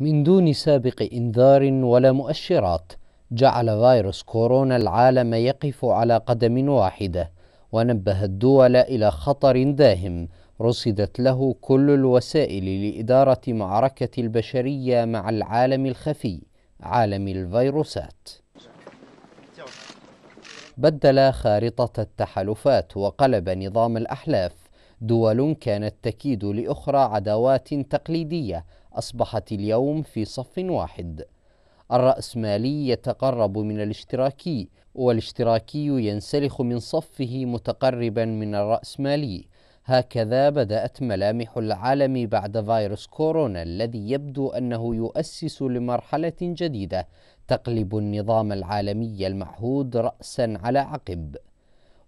من دون سابق انذار ولا مؤشرات جعل فيروس كورونا العالم يقف على قدم واحده ونبه الدول الى خطر داهم رصدت له كل الوسائل لاداره معركه البشريه مع العالم الخفي عالم الفيروسات بدل خارطه التحالفات وقلب نظام الاحلاف دول كانت تكيد لاخرى عداوات تقليديه أصبحت اليوم في صف واحد الرأسمالي يتقرب من الاشتراكي والاشتراكي ينسلخ من صفه متقربا من الرأسمالي هكذا بدأت ملامح العالم بعد فيروس كورونا الذي يبدو أنه يؤسس لمرحلة جديدة تقلب النظام العالمي المعهود رأسا على عقب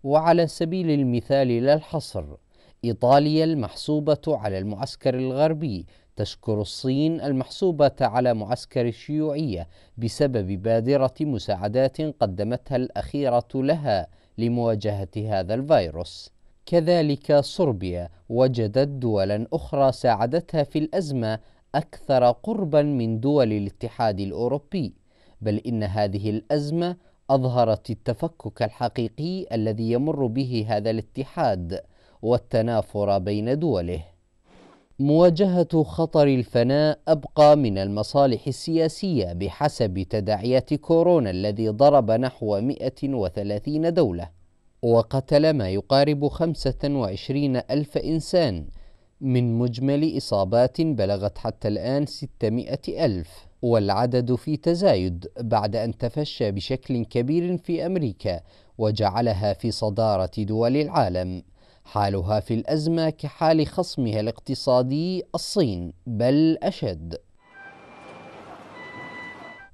وعلى سبيل المثال لا الحصر إيطاليا المحسوبة على المعسكر الغربي تشكر الصين المحسوبة على معسكر الشيوعية بسبب بادرة مساعدات قدمتها الأخيرة لها لمواجهة هذا الفيروس. كذلك صربيا وجدت دولا أخرى ساعدتها في الأزمة أكثر قربا من دول الاتحاد الأوروبي، بل إن هذه الأزمة أظهرت التفكك الحقيقي الذي يمر به هذا الاتحاد والتنافر بين دوله. مواجهة خطر الفناء أبقى من المصالح السياسية بحسب تداعيات كورونا الذي ضرب نحو 130 دولة وقتل ما يقارب 25 ألف إنسان من مجمل إصابات بلغت حتى الآن 600 ألف والعدد في تزايد بعد أن تفشى بشكل كبير في أمريكا وجعلها في صدارة دول العالم حالها في الازمه كحال خصمها الاقتصادي الصين بل اشد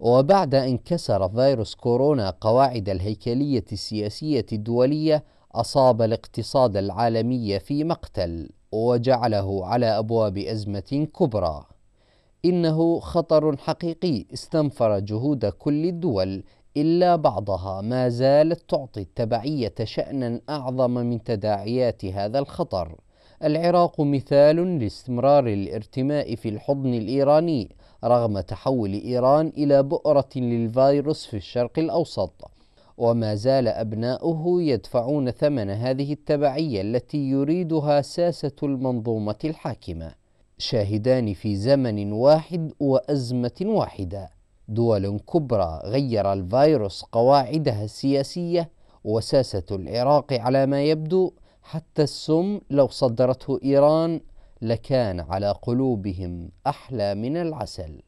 وبعد ان كسر فيروس كورونا قواعد الهيكليه السياسيه الدوليه اصاب الاقتصاد العالمي في مقتل وجعله على ابواب ازمه كبرى انه خطر حقيقي استنفر جهود كل الدول إلا بعضها ما زالت تعطي التبعية شأنا أعظم من تداعيات هذا الخطر. العراق مثال لاستمرار الارتماء في الحضن الإيراني رغم تحول إيران إلى بؤرة للفيروس في الشرق الأوسط. وما زال أبناؤه يدفعون ثمن هذه التبعية التي يريدها ساسة المنظومة الحاكمة. شاهدان في زمن واحد وأزمة واحدة. دول كبرى غير الفيروس قواعدها السياسية وساسة العراق على ما يبدو حتى السم لو صدرته إيران لكان على قلوبهم أحلى من العسل